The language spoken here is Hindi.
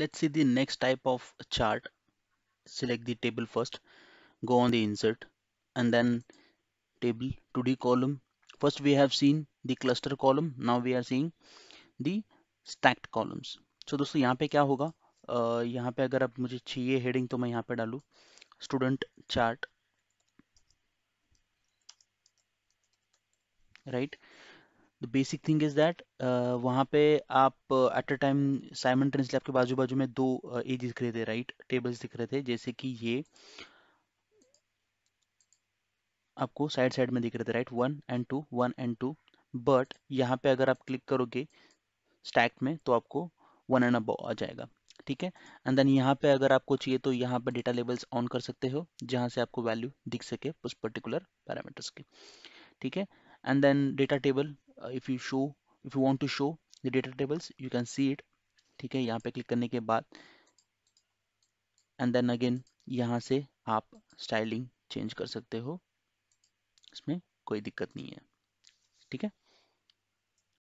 let's see the next type of chart select the table first go on the insert and then table 2d column first we have seen the cluster column now we are seeing the stacked columns so दोस्तों यहाँ पे क्या होगा uh, यहाँ पे अगर आप मुझे चाहिए हेडिंग तो मैं यहाँ पे डालू student chart right basic thing is that वहाँ पे आप at a time Simon lab के बाजू बाजू में दो ए uh, दिख रहे थे राइट right? टेबल्स दिख रहे थे जैसे कि ये आपको साइड साइड में दिख रहे थे right one and two one and two but यहाँ पे अगर आप क्लिक करोगे स्टैक में तो आपको वन एंड अब आ जाएगा ठीक है एंड देन यहाँ पे अगर आपको चाहिए तो यहाँ पे डेटा लेवल्स ऑन कर सकते हो जहाँ से आपको वैल्यू दिख सके उस पर्टिकुलर पैरामीटर्स के ठीक है and then data table uh, if you show if you want to show the data tables you can see it ठीक है यहाँ पे क्लिक करने के बाद एंड देन अगेन यहाँ से आप स्टाइलिंग चेंज कर सकते हो इसमें कोई दिक्कत नहीं है ठीक है